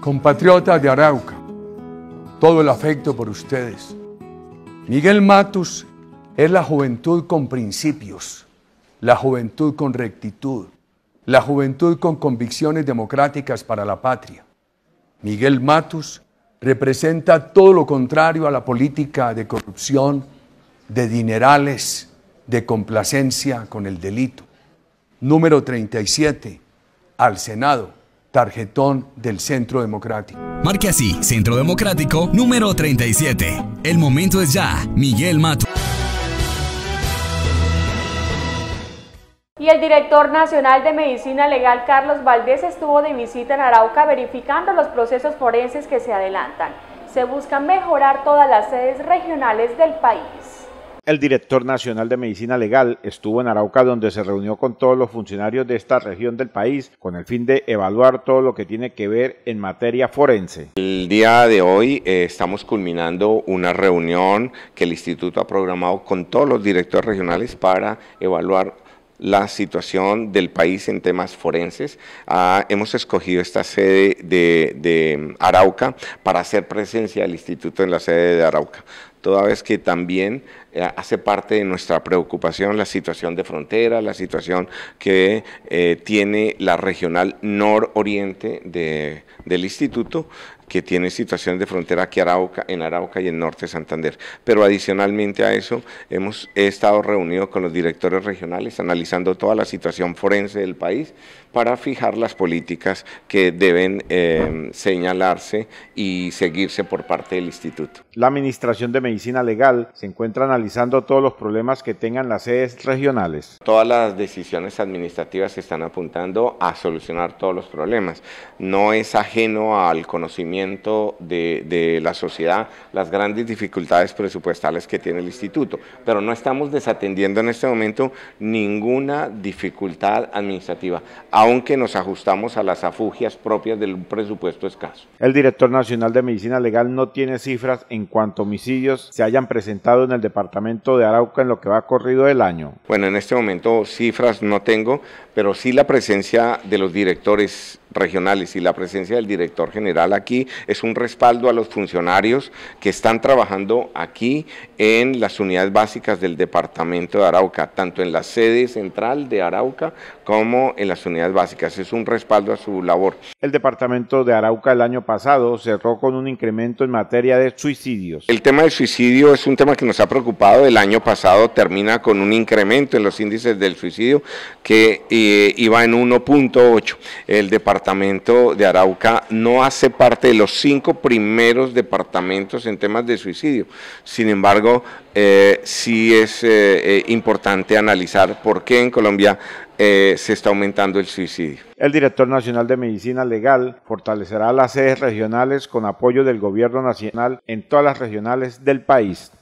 compatriotas de Arauca, todo el afecto por ustedes. Miguel Matus es la juventud con principios, la juventud con rectitud, la juventud con convicciones democráticas para la patria. Miguel Matus representa todo lo contrario a la política de corrupción, de dinerales, de complacencia con el delito. Número 37, al Senado tarjetón del Centro Democrático. Marque así, Centro Democrático número 37. El momento es ya. Miguel Mato. Y el director nacional de Medicina Legal, Carlos Valdés, estuvo de visita en Arauca verificando los procesos forenses que se adelantan. Se busca mejorar todas las sedes regionales del país. El director nacional de Medicina Legal estuvo en Arauca donde se reunió con todos los funcionarios de esta región del país con el fin de evaluar todo lo que tiene que ver en materia forense. El día de hoy eh, estamos culminando una reunión que el instituto ha programado con todos los directores regionales para evaluar la situación del país en temas forenses. Ah, hemos escogido esta sede de, de, Arauca para hacer presencia del instituto en la sede de Arauca toda vez que también eh, hace parte de nuestra preocupación la situación de frontera, la situación que eh, tiene la regional nororiente del instituto que tiene situaciones de frontera aquí Arauca, en Arauca y en norte de Santander. Pero adicionalmente a eso, hemos estado reunido con los directores regionales analizando toda la situación forense del país para fijar las políticas que deben em, señalarse y seguirse por parte del instituto. La Administración de Medicina Legal se encuentra analizando todos los problemas que tengan las sedes regionales. Todas las decisiones administrativas se están apuntando a solucionar todos los problemas. No es ajeno al conocimiento de, la sociedad, las grandes dificultades presupuestales que tiene el instituto. Pero no estamos desatendiendo en este momento ninguna dificultad administrativa, aunque nos ajustamos a las afugias propias del presupuesto escaso. El director nacional de Medicina Legal no tiene cifras en cuanto a homicidios se hayan presentado en el departamento de Arauca en lo que va corrido el año. Bueno, en este momento cifras no tengo, pero sí la presencia de los directores regionales y la presencia del director general aquí es un respaldo a los funcionarios que están trabajando aquí en las unidades básicas del departamento de Arauca, tanto en la sede central de Arauca como en las unidades básicas. Es un respaldo a su labor. El departamento de Arauca el año pasado cerró con un incremento en materia de suicidios. El tema del suicidio es un tema que nos ha preocupado. El año pasado termina con un incremento en los índices del suicidio que eh, iba en 1.8. El departamento departamento de Arauca no hace parte de los cinco primeros departamentos en temas de suicidio. Sin embargo, eh, sí es eh, eh, importante analizar por qué en Colombia se está aumentando el suicidio. El director nacional de Medicina Legal fortalecerá las sedes regionales con apoyo del Gobierno Nacional en todas las regionales del país.